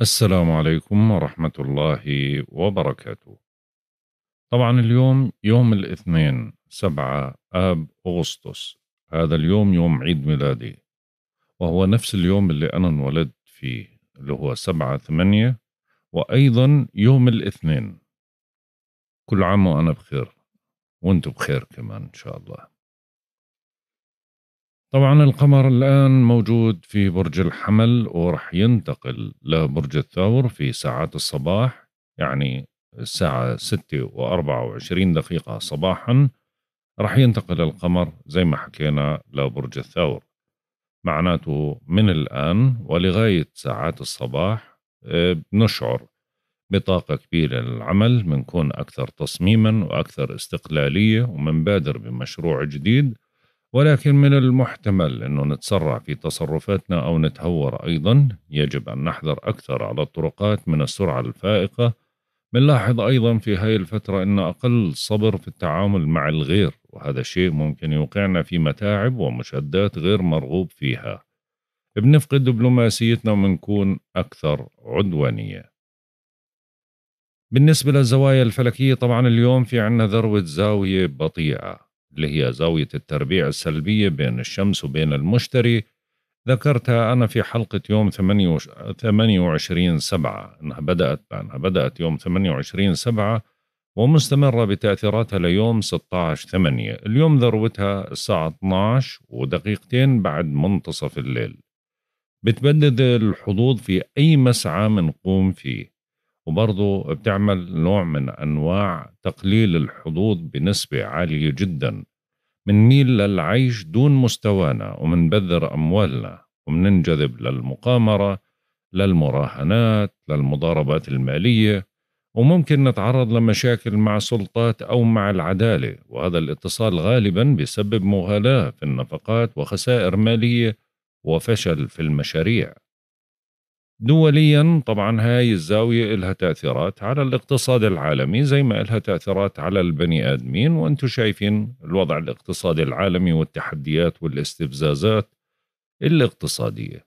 السلام عليكم ورحمة الله وبركاته. طبعا اليوم يوم الاثنين سبعة آب أغسطس هذا اليوم يوم عيد ميلادي وهو نفس اليوم اللي أنا انولدت فيه اللي هو سبعة ثمانية وأيضا يوم الاثنين كل عام وأنا بخير وأنتم بخير كمان إن شاء الله طبعا القمر الآن موجود في برج الحمل ورح ينتقل لبرج الثور في ساعات الصباح يعني الساعة 6 و24 دقيقة صباحا رح ينتقل القمر زي ما حكينا لبرج الثور معناته من الآن ولغاية ساعات الصباح آه، بنشعر بطاقة كبيرة للعمل بنكون أكثر تصميما وأكثر استقلالية ومنبادر بمشروع جديد ولكن من المحتمل أنه نتسرع في تصرفاتنا أو نتهور أيضا يجب أن نحذر أكثر على الطرقات من السرعة الفائقة بنلاحظ أيضا في هاي الفترة أن أقل صبر في التعامل مع الغير وهذا الشيء ممكن يوقعنا في متاعب ومشدات غير مرغوب فيها بنفقد دبلوماسيتنا ومنكون أكثر عدوانية بالنسبة للزوايا الفلكية طبعا اليوم في عنا ذروة زاوية بطيئة اللي هي زاوية التربيع السلبية بين الشمس وبين المشتري ذكرتها أنا في حلقة يوم 28 سبعة أنها بدأت أنها بدأت يوم 28 سبعة ومستمرة بتأثيراتها ليوم 16 8 اليوم ذروتها الساعة 12 ودقيقتين بعد منتصف الليل بتبدد الحظوظ في أي مسعى منقوم فيه وبرضه بتعمل نوع من أنواع تقليل الحظوظ بنسبة عالية جدا منميل للعيش دون مستوانا ومنبذر أموالنا ومننجذب للمقامرة للمراهنات للمضاربات المالية وممكن نتعرض لمشاكل مع سلطات أو مع العدالة وهذا الاتصال غالبا بيسبب مغالاة في النفقات وخسائر مالية وفشل في المشاريع دوليا طبعا هاي الزاوية لها تأثيرات على الاقتصاد العالمي زي ما لها تأثيرات على البني آدمين وأنتم شايفين الوضع الاقتصادي العالمي والتحديات والاستفزازات الاقتصادية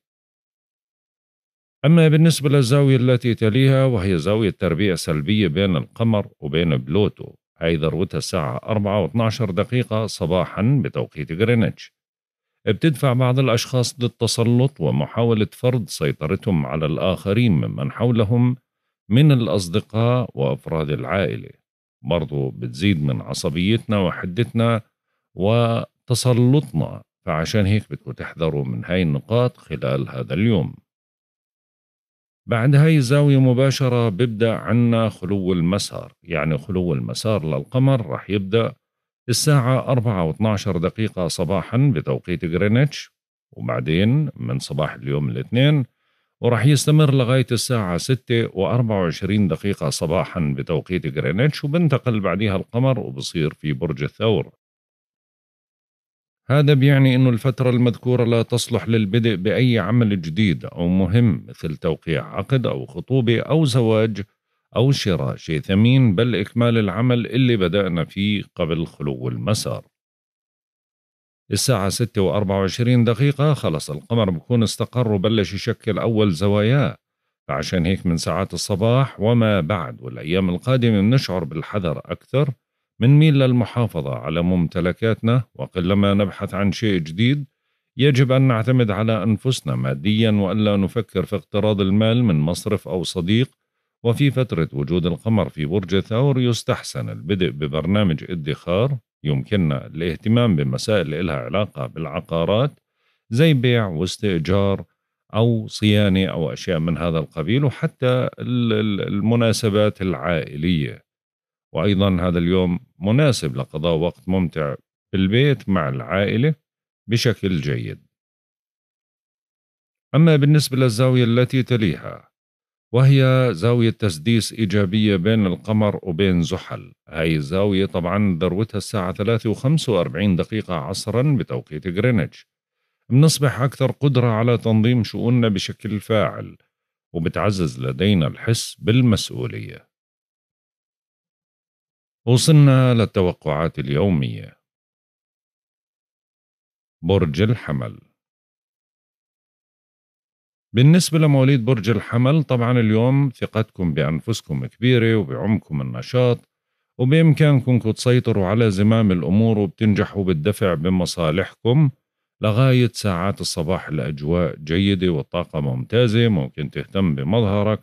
أما بالنسبة للزاوية التي تليها وهي زاوية تربيع سلبية بين القمر وبين بلوتو هاي ذروتها الساعة 4 و12 دقيقة صباحا بتوقيت غرينتش بتدفع بعض الأشخاص للتسلط ومحاولة فرض سيطرتهم على الآخرين ممن حولهم من الأصدقاء وأفراد العائلة برضو بتزيد من عصبيتنا وحدتنا وتسلطنا فعشان هيك بدكم تحذروا من هاي النقاط خلال هذا اليوم بعد هاي الزاوية مباشرة ببدأ عنا خلو المسار يعني خلو المسار للقمر رح يبدأ الساعة 4 و12 دقيقة صباحا بتوقيت غرينتش وبعدين من صباح اليوم الاثنين وراح يستمر لغاية الساعة 6 و24 دقيقة صباحا بتوقيت غرينتش وبنتقل بعديها القمر وبصير في برج الثور هذا بيعني أنه الفترة المذكورة لا تصلح للبدء بأي عمل جديد أو مهم مثل توقيع عقد أو خطوبة أو زواج أو شراء شيء ثمين بل إكمال العمل اللي بدأنا فيه قبل خلو المسار الساعة ستة وأربعة وعشرين دقيقة خلص القمر بكون استقر وبلش يشكل أول زواياه فعشان هيك من ساعات الصباح وما بعد والأيام القادمة بنشعر بالحذر أكثر ميل للمحافظة على ممتلكاتنا وقلما نبحث عن شيء جديد يجب أن نعتمد على أنفسنا ماديا وألا نفكر في اقتراض المال من مصرف أو صديق وفي فترة وجود القمر في برج الثور يستحسن البدء ببرنامج ادخار يمكننا الاهتمام بمسائل لها علاقة بالعقارات زي بيع واستئجار أو صيانة أو أشياء من هذا القبيل وحتى المناسبات العائلية وأيضا هذا اليوم مناسب لقضاء وقت ممتع في البيت مع العائلة بشكل جيد أما بالنسبة للزاوية التي تليها وهي زاوية تسديس إيجابية بين القمر وبين زحل هاي الزاوية طبعا ذروتها الساعة 3 و45 دقيقة عصرا بتوقيت غرينتش بنصبح أكثر قدرة على تنظيم شؤوننا بشكل فاعل وبتعزز لدينا الحس بالمسؤولية وصلنا للتوقعات اليومية برج الحمل بالنسبة لمواليد برج الحمل طبعا اليوم ثقتكم بأنفسكم كبيرة وبعمكم النشاط وبإمكانكم تسيطروا على زمام الأمور وبتنجحوا بالدفع بمصالحكم لغاية ساعات الصباح الأجواء جيدة والطاقة ممتازة ممكن تهتم بمظهرك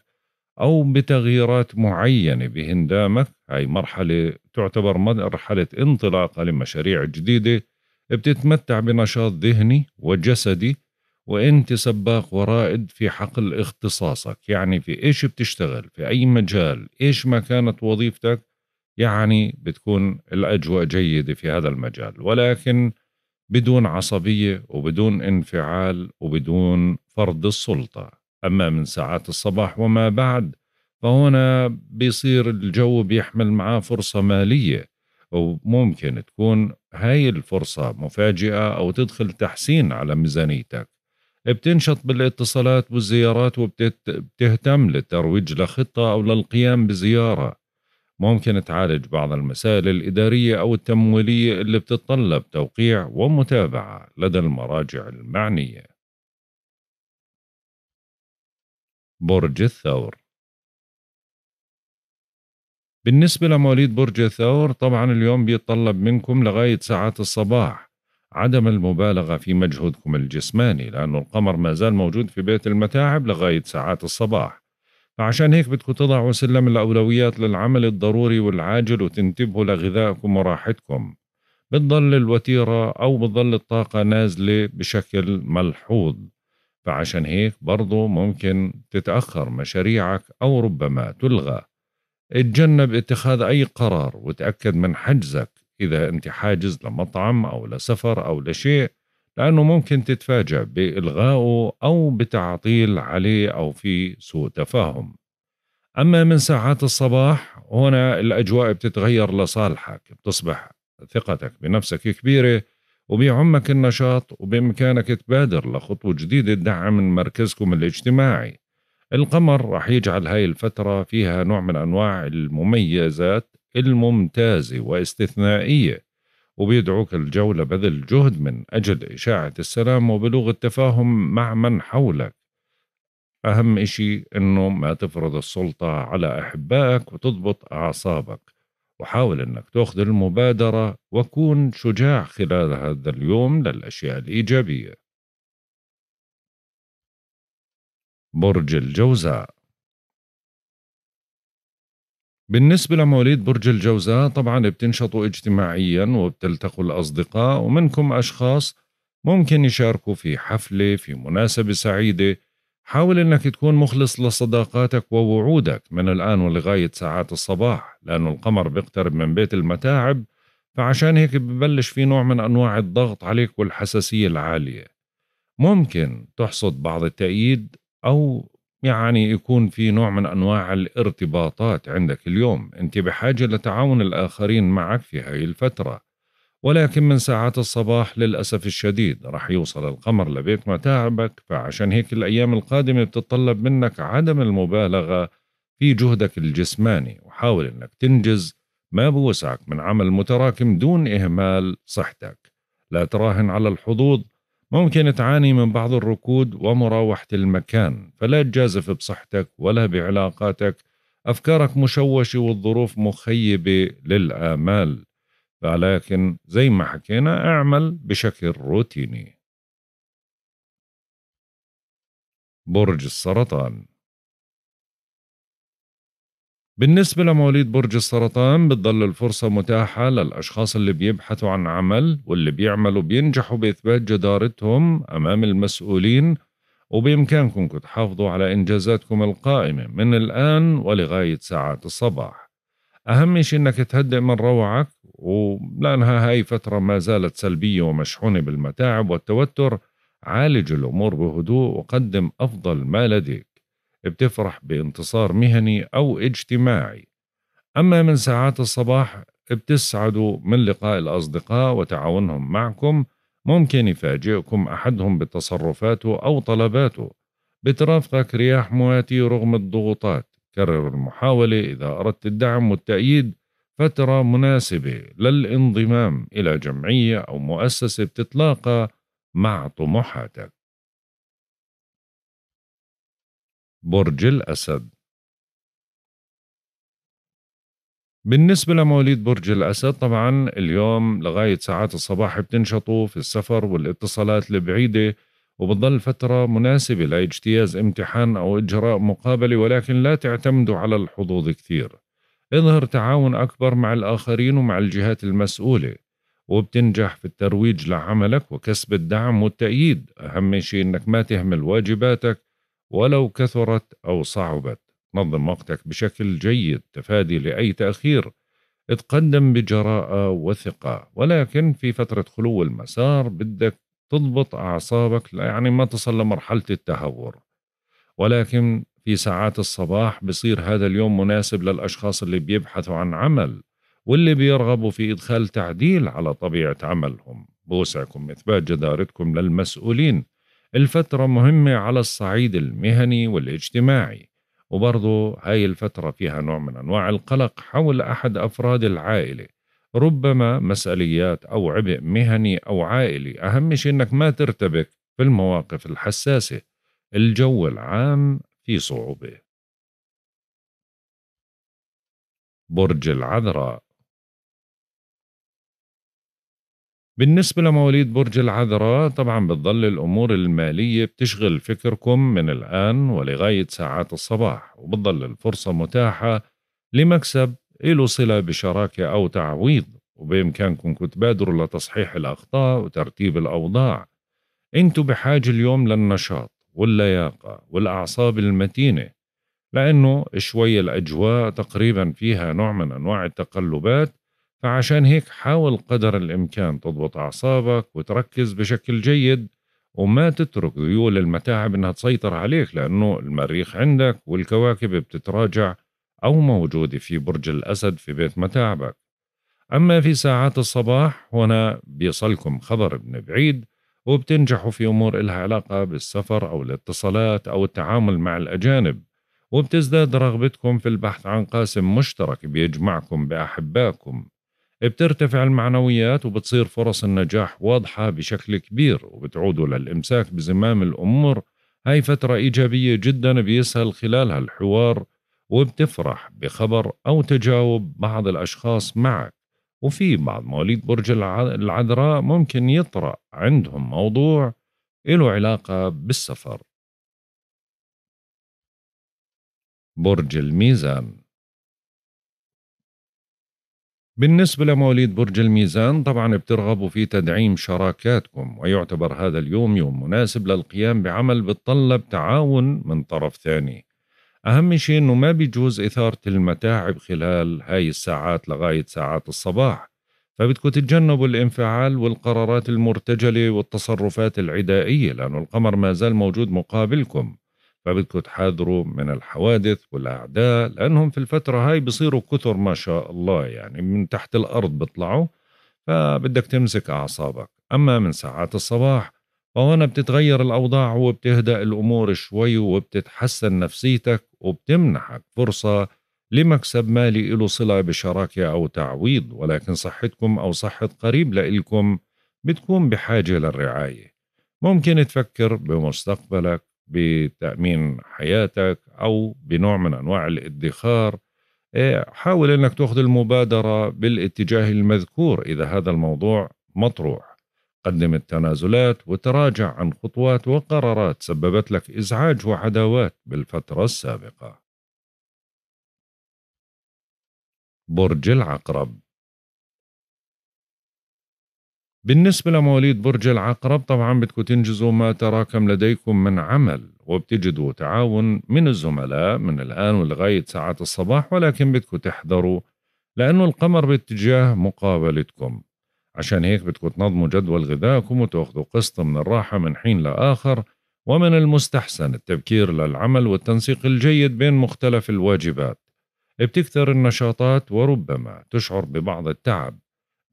أو بتغييرات معينة بهندامك هاي مرحلة تعتبر مرحلة انطلاقة لمشاريع جديدة بتتمتع بنشاط ذهني وجسدي وانت سباق ورائد في حقل اختصاصك يعني في ايش بتشتغل في اي مجال ايش ما كانت وظيفتك يعني بتكون الاجواء جيده في هذا المجال ولكن بدون عصبيه وبدون انفعال وبدون فرض السلطه اما من ساعات الصباح وما بعد فهنا بيصير الجو بيحمل معاه فرصه ماليه وممكن تكون هاي الفرصة مفاجئة أو تدخل تحسين على ميزانيتك بتنشط بالاتصالات والزيارات وبتهتم للترويج لخطة أو للقيام بزيارة ممكن تعالج بعض المسائل الإدارية أو التمويلية اللي بتتطلب توقيع ومتابعة لدى المراجع المعنية برج الثور بالنسبة لمواليد برج الثور طبعا اليوم بيتطلب منكم لغاية ساعات الصباح عدم المبالغة في مجهودكم الجسماني لأن القمر ما زال موجود في بيت المتاعب لغاية ساعات الصباح فعشان هيك بدكم تضعوا سلم الأولويات للعمل الضروري والعاجل وتنتبهوا لغذائكم وراحتكم بتضل الوتيرة أو بتضل الطاقة نازلة بشكل ملحوظ فعشان هيك برضو ممكن تتأخر مشاريعك أو ربما تلغى اتجنب اتخاذ أي قرار وتأكد من حجزك إذا أنت حاجز لمطعم أو لسفر أو لشيء لأنه ممكن تتفاجأ بإلغائه أو بتعطيل عليه أو في سوء تفاهم أما من ساعات الصباح هنا الأجواء بتتغير لصالحك بتصبح ثقتك بنفسك كبيرة وبيعمك النشاط وبإمكانك تبادر لخطوة جديدة تدعم من مركزكم الاجتماعي القمر رح يجعل هاي الفترة فيها نوع من أنواع المميزات الممتازة واستثنائية وبيدعوك الجولة بذل جهد من أجل إشاعة السلام وبلوغ التفاهم مع من حولك أهم إشي إنه ما تفرض السلطة على أحبائك وتضبط أعصابك وحاول إنك تأخذ المبادرة وكون شجاع خلال هذا اليوم للأشياء الإيجابية برج الجوزاء بالنسبة لمواليد برج الجوزاء طبعا بتنشطوا اجتماعيا وبتلتقوا الأصدقاء ومنكم أشخاص ممكن يشاركوا في حفلة في مناسبة سعيدة حاول أنك تكون مخلص لصداقاتك ووعودك من الآن ولغاية ساعات الصباح لأنه القمر بيقترب من بيت المتاعب فعشان هيك ببلش في نوع من أنواع الضغط عليك والحساسية العالية ممكن تحصد بعض التأييد أو يعني يكون في نوع من انواع الارتباطات عندك اليوم انت بحاجه لتعاون الاخرين معك في هاي الفتره ولكن من ساعات الصباح للاسف الشديد راح يوصل القمر لبيت متاعبك فعشان هيك الايام القادمه بتتطلب منك عدم المبالغه في جهدك الجسماني وحاول انك تنجز ما بوسعك من عمل متراكم دون اهمال صحتك لا تراهن على الحظوظ ممكن تعاني من بعض الركود ومراوحة المكان فلا تجازف بصحتك ولا بعلاقاتك أفكارك مشوشة والظروف مخيبة للآمال ولكن زي ما حكينا اعمل بشكل روتيني برج السرطان بالنسبة لمواليد برج السرطان بتضل الفرصة متاحة للأشخاص اللي بيبحثوا عن عمل واللي بيعملوا بينجحوا بإثبات جدارتهم أمام المسؤولين وبإمكانكم تحافظوا على إنجازاتكم القائمة من الآن ولغاية ساعات الصباح أهم شيء أنك تهدئ من روعك ولأنها هاي فترة ما زالت سلبية ومشحونة بالمتاعب والتوتر عالج الأمور بهدوء وقدم أفضل ما لديك بتفرح بانتصار مهني أو اجتماعي أما من ساعات الصباح بتسعدوا من لقاء الأصدقاء وتعاونهم معكم ممكن يفاجئكم أحدهم بتصرفاته أو طلباته بترافقك رياح مواتي رغم الضغوطات كرر المحاولة إذا أردت الدعم والتأييد فترة مناسبة للانضمام إلى جمعية أو مؤسسة بتتلاقى مع طموحاتك برج الأسد بالنسبة لمواليد برج الأسد طبعا اليوم لغاية ساعات الصباح بتنشطوا في السفر والاتصالات البعيدة وبتضل فترة مناسبة لاجتياز امتحان أو إجراء مقابلة ولكن لا تعتمدوا على الحظوظ كثير اظهر تعاون أكبر مع الآخرين ومع الجهات المسؤولة وبتنجح في الترويج لعملك وكسب الدعم والتأييد أهم شيء أنك ما تهمل واجباتك ولو كثرت أو صعبت نظم وقتك بشكل جيد تفادي لأي تأخير اتقدم بجراءة وثقة ولكن في فترة خلو المسار بدك تضبط أعصابك يعني ما تصل لمرحلة التهور ولكن في ساعات الصباح بصير هذا اليوم مناسب للأشخاص اللي بيبحثوا عن عمل واللي بيرغبوا في إدخال تعديل على طبيعة عملهم بوسعكم إثبات جدارتكم للمسؤولين الفترة مهمة على الصعيد المهني والاجتماعي وبرضه هاي الفترة فيها نوع من أنواع القلق حول أحد أفراد العائلة ربما مسأليات أو عبء مهني أو عائلي أهم شيء أنك ما ترتبك في المواقف الحساسة الجو العام في صعوبة برج العذراء بالنسبة لمواليد برج العذراء طبعا بتظل الأمور المالية بتشغل فكركم من الآن ولغاية ساعات الصباح وبتظل الفرصة متاحة لمكسب له صلة بشراكة أو تعويض وبإمكانكم تبادروا لتصحيح الأخطاء وترتيب الأوضاع أنتوا بحاجة اليوم للنشاط واللياقة والأعصاب المتينة لأنه شوي الأجواء تقريبا فيها نوع من أنواع التقلبات فعشان هيك حاول قدر الإمكان تضبط أعصابك وتركز بشكل جيد وما تترك ذيول المتاعب إنها تسيطر عليك لأنه المريخ عندك والكواكب بتتراجع أو موجودة في برج الأسد في بيت متاعبك أما في ساعات الصباح هنا بيصلكم خبر من بعيد وبتنجحوا في أمور إلها علاقة بالسفر أو الاتصالات أو التعامل مع الأجانب وبتزداد رغبتكم في البحث عن قاسم مشترك بيجمعكم بأحبائكم بترتفع المعنويات وبتصير فرص النجاح واضحة بشكل كبير وبتعودوا للإمساك بزمام الأمور هاي فترة إيجابية جدا بيسهل خلالها الحوار وبتفرح بخبر أو تجاوب بعض الأشخاص معك وفي بعض مواليد برج العذراء ممكن يطرأ عندهم موضوع له علاقة بالسفر برج الميزان بالنسبة لمواليد برج الميزان طبعا بترغبوا في تدعيم شراكاتكم ويعتبر هذا اليوم يوم مناسب للقيام بعمل بتطلب تعاون من طرف ثاني أهم شيء أنه ما بيجوز إثارة المتاعب خلال هاي الساعات لغاية ساعات الصباح فبدكم تتجنبوا الانفعال والقرارات المرتجلة والتصرفات العدائية لأنه القمر ما زال موجود مقابلكم فبدكم تحاذروا من الحوادث والأعداء لأنهم في الفترة هاي بصيروا كثر ما شاء الله يعني من تحت الأرض بيطلعوا فبدك تمسك أعصابك أما من ساعات الصباح فهنا بتتغير الأوضاع وبتهدأ الأمور شوي وبتتحسن نفسيتك وبتمنحك فرصة لمكسب مالي له صلة بشراكة أو تعويض ولكن صحتكم أو صحة قريب لإلكم بتكون بحاجة للرعاية ممكن تفكر بمستقبلك بتأمين حياتك أو بنوع من أنواع الادخار إيه، حاول أنك تأخذ المبادرة بالاتجاه المذكور إذا هذا الموضوع مطروح قدم التنازلات وتراجع عن خطوات وقرارات سببت لك إزعاج وعداوات بالفترة السابقة برج العقرب بالنسبة لمواليد برج العقرب طبعا بدكم تنجزوا ما تراكم لديكم من عمل وبتجدوا تعاون من الزملاء من الآن ولغاية ساعات الصباح ولكن بدكم تحذروا لأنه القمر باتجاه مقابلتكم عشان هيك بدكم تنظموا جدول غذائكم وتاخذوا قسط من الراحة من حين لآخر ومن المستحسن التبكير للعمل والتنسيق الجيد بين مختلف الواجبات بتكثر النشاطات وربما تشعر ببعض التعب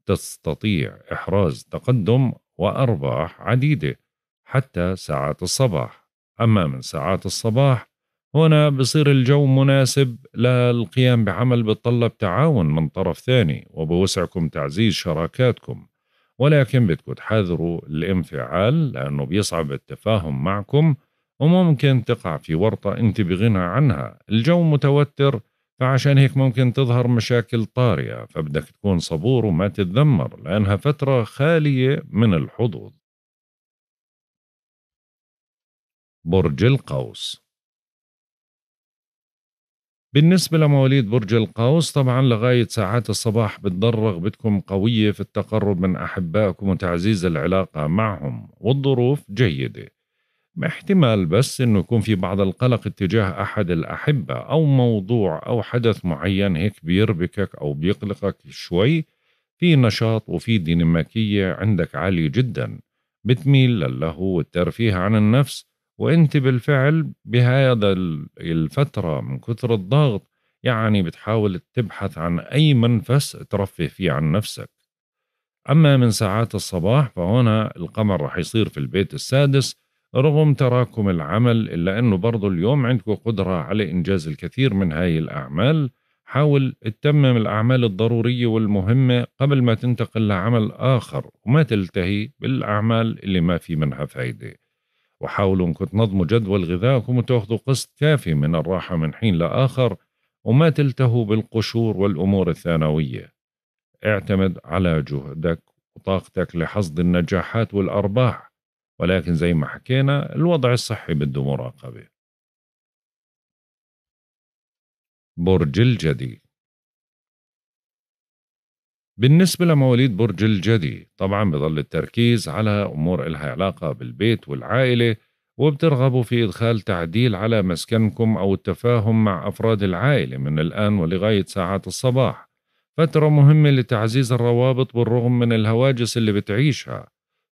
تستطيع إحراز تقدم وأرباح عديدة حتى ساعات الصباح أما من ساعات الصباح هنا بصير الجو مناسب للقيام بعمل بتطلب تعاون من طرف ثاني وبوسعكم تعزيز شراكاتكم ولكن بدكم تحذروا الانفعال لأنه بيصعب التفاهم معكم وممكن تقع في ورطة أنت بغنى عنها الجو متوتر فعشان هيك ممكن تظهر مشاكل طارئة فبدك تكون صبور وما تتذمر لأنها فترة خالية من الحظوظ برج القوس بالنسبة لمواليد برج القوس طبعا لغاية ساعات الصباح بتضل رغبتكم قوية في التقرب من أحبائكم وتعزيز العلاقة معهم والظروف جيدة احتمال بس انه يكون في بعض القلق اتجاه احد الاحبه او موضوع او حدث معين هيك بيربكك او بيقلقك شوي في نشاط وفي ديناميكيه عندك عاليه جدا بتميل للهو والترفيه عن النفس وانت بالفعل بهذا الفتره من كثر الضغط يعني بتحاول تبحث عن اي منفس ترفه فيه عن نفسك اما من ساعات الصباح فهنا القمر رح يصير في البيت السادس رغم تراكم العمل إلا أنه برضو اليوم عندكم قدرة على إنجاز الكثير من هاي الأعمال حاول تتمم الأعمال الضرورية والمهمة قبل ما تنتقل لعمل آخر وما تلتهي بالأعمال اللي ما في منها فايدة وحاولوا أنكم تنظموا جدول غذائكم وتاخذوا قسط كافي من الراحة من حين لآخر وما تلتهوا بالقشور والأمور الثانوية اعتمد على جهدك وطاقتك لحصد النجاحات والأرباح ولكن زي ما حكينا الوضع الصحي بده مراقبة برج الجدي بالنسبة لمواليد برج الجدي طبعا بضل التركيز على أمور إلها علاقة بالبيت والعائلة وبترغبوا في إدخال تعديل على مسكنكم أو التفاهم مع أفراد العائلة من الآن ولغاية ساعات الصباح فترة مهمة لتعزيز الروابط بالرغم من الهواجس اللي بتعيشها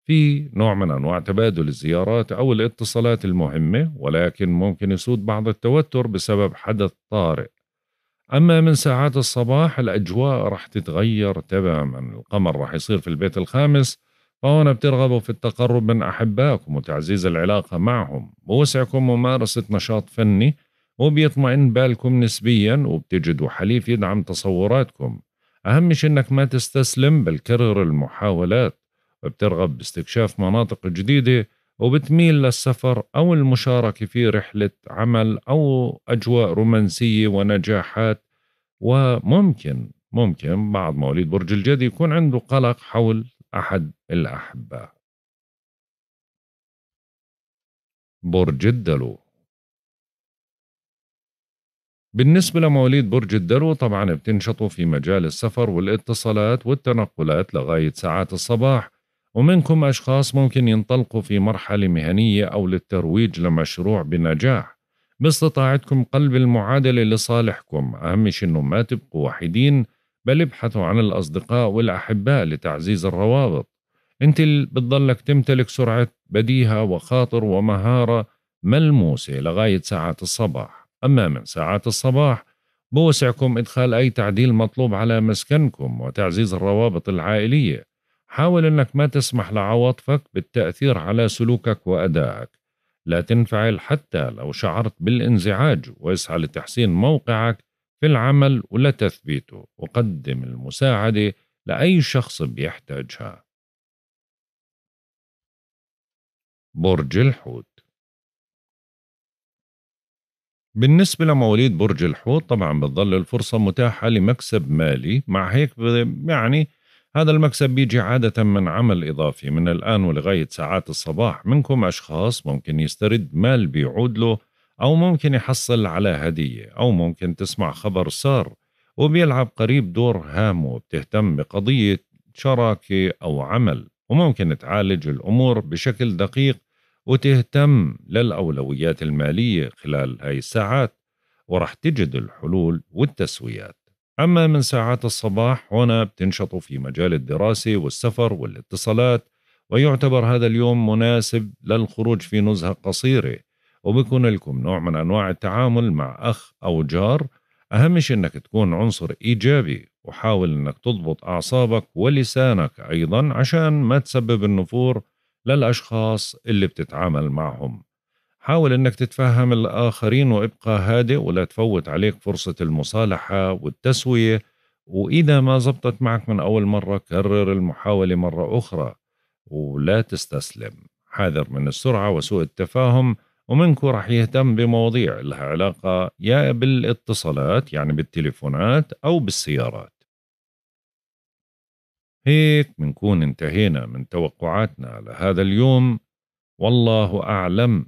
في نوع من أنواع تبادل الزيارات أو الاتصالات المهمة ولكن ممكن يسود بعض التوتر بسبب حدث طارئ أما من ساعات الصباح الأجواء رح تتغير تماما القمر رح يصير في البيت الخامس فهنا بترغبوا في التقرب من أحبائكم وتعزيز العلاقة معهم بوسعكم ممارسة نشاط فني وبيطمئن بالكم نسبيا وبتجدوا حليف يدعم تصوراتكم أهم شيء إنك ما تستسلم بل كرر المحاولات بترغب باستكشاف مناطق جديدة وبتميل للسفر أو المشاركة في رحلة عمل أو أجواء رومانسية ونجاحات وممكن ممكن بعض مواليد برج الجدي يكون عنده قلق حول أحد الأحباء برج الدلو بالنسبة لمواليد برج الدلو طبعا بتنشطوا في مجال السفر والاتصالات والتنقلات لغاية ساعات الصباح ومنكم أشخاص ممكن ينطلقوا في مرحلة مهنية أو للترويج لمشروع بنجاح باستطاعتكم قلب المعادلة لصالحكم أهم شيء أنه ما تبقوا وحيدين بل ابحثوا عن الأصدقاء والأحباء لتعزيز الروابط أنت بتضلك تمتلك سرعة بديهة وخاطر ومهارة ملموسة لغاية ساعات الصباح أما من ساعات الصباح بوسعكم إدخال أي تعديل مطلوب على مسكنكم وتعزيز الروابط العائلية حاول أنك ما تسمح لعواطفك بالتأثير على سلوكك وأدائك لا تنفعل حتى لو شعرت بالانزعاج واسعى لتحسين موقعك في العمل ولتثبيته وقدم المساعدة لأي شخص بيحتاجها برج الحوت بالنسبة لمواليد برج الحوت طبعا بتظل الفرصة متاحة لمكسب مالي مع هيك يعني هذا المكسب بيجي عادة من عمل إضافي من الآن ولغاية ساعات الصباح منكم أشخاص ممكن يسترد مال بيعود له أو ممكن يحصل على هدية أو ممكن تسمع خبر سار وبيلعب قريب دور هام وبتهتم بقضية شراكة أو عمل وممكن تعالج الأمور بشكل دقيق وتهتم للأولويات المالية خلال هاي الساعات ورح تجد الحلول والتسويات أما من ساعات الصباح هنا بتنشط في مجال الدراسة والسفر والاتصالات ويعتبر هذا اليوم مناسب للخروج في نزهة قصيرة وبكون لكم نوع من أنواع التعامل مع أخ أو جار أهم شيء أنك تكون عنصر إيجابي وحاول أنك تضبط أعصابك ولسانك أيضا عشان ما تسبب النفور للأشخاص اللي بتتعامل معهم حاول أنك تتفهم الآخرين وابقى هادئ ولا تفوت عليك فرصة المصالحة والتسوية وإذا ما زبطت معك من أول مرة كرر المحاولة مرة أخرى ولا تستسلم حاذر من السرعة وسوء التفاهم ومنكو رح يهتم بمواضيع لها علاقة يا بالاتصالات يعني بالتليفونات أو بالسيارات هيك منكون انتهينا من توقعاتنا لهذا اليوم والله أعلم